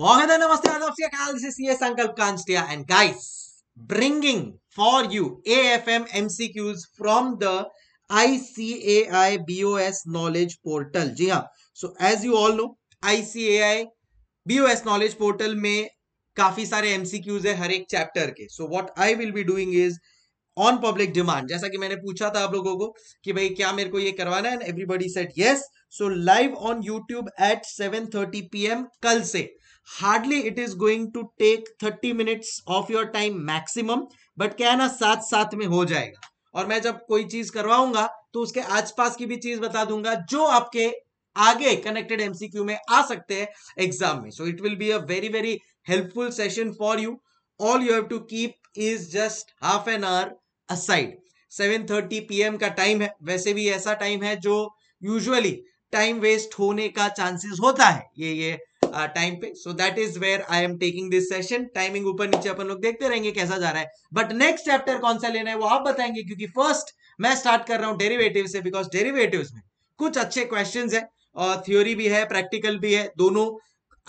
नमस्ते पोर्टल में काफी सारे एमसीक्यूज है हर एक चैप्टर के so what I will be doing is on public demand जैसा कि मैंने पूछा था आप लोगों को कि भाई क्या मेरे को ये करवाना है everybody set yes so live on YouTube at seven thirty P कल से hardly it is going to take thirty minutes of your time maximum but क्या है ना साथ साथ में हो जाएगा और मैं जब कोई चीज करवाऊंगा तो उसके आसपास की भी चीज बता दूंगा जो आपके आगे कनेक्टेड एमसीक्यू में आ सकते हैं एग्जाम में so it will be a very very helpful session for you all you have to keep is just half an hour aside 7:30 PM का टाइम है वैसे भी ऐसा टाइम है जो यूजुअली टाइम वेस्ट होने का चांसेस होता है ये ये टाइम पे so that is where I am taking this session timing ऊपर नीचे अपन लोग देखते रहेंगे कैसा जा रहा है बट नेक्स्ट चैप्टर कौन सा लेना है वो आप बताएंगे क्योंकि फर्स्ट मैं स्टार्ट कर रहा हूँ डेरिवेटिव से बिकॉज डेरिवेटिव में कुछ अच्छे क्वेश्चन है और थ्योरी भी है प्रैक्टिकल भी है दोनों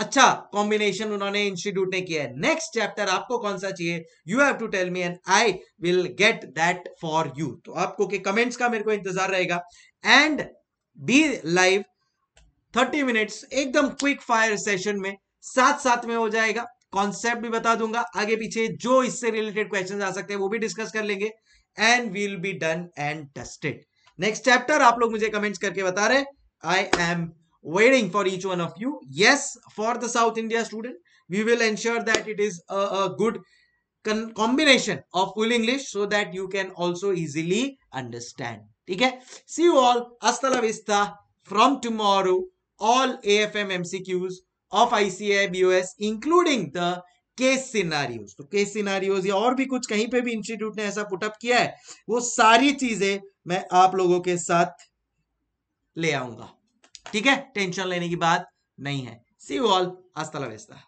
अच्छा कॉम्बिनेशन उन्होंने इंस्टीट्यूट ने किया है नेक्स्ट चैप्टर आपको कौन सा चाहिए you have to tell me and I will get that for you तो आपको के कमेंट्स का मेरे को इंतजार रहेगा and be live thirty minutes एकदम क्विक फायर सेशन में साथ साथ में हो जाएगा कॉन्सेप्ट भी बता दूंगा आगे पीछे जो इससे रिलेटेड क्वेश्चन आ सकते हैं वो भी डिस्कस कर लेंगे and we'll be done and tested next chapter आप लोग मुझे कमेंट्स करके बता रहे I am waiting for each one of you yes for the south India student we will ensure that it is a good combination of full English so that you can also easily understand ठीक है see you all अस्तला विस्ता from tomorrow all AFM MCQs of ICI BOS including the case scenarios. तो case scenarios या और भी कुछ कहीं पे भी इंस्टीट्यूट ने ऐसा पुटअप किया है वो सारी चीजें मैं आप लोगों के साथ ले आऊंगा ठीक है टेंशन लेने की बात नहीं है सी यू ऑल अस्ता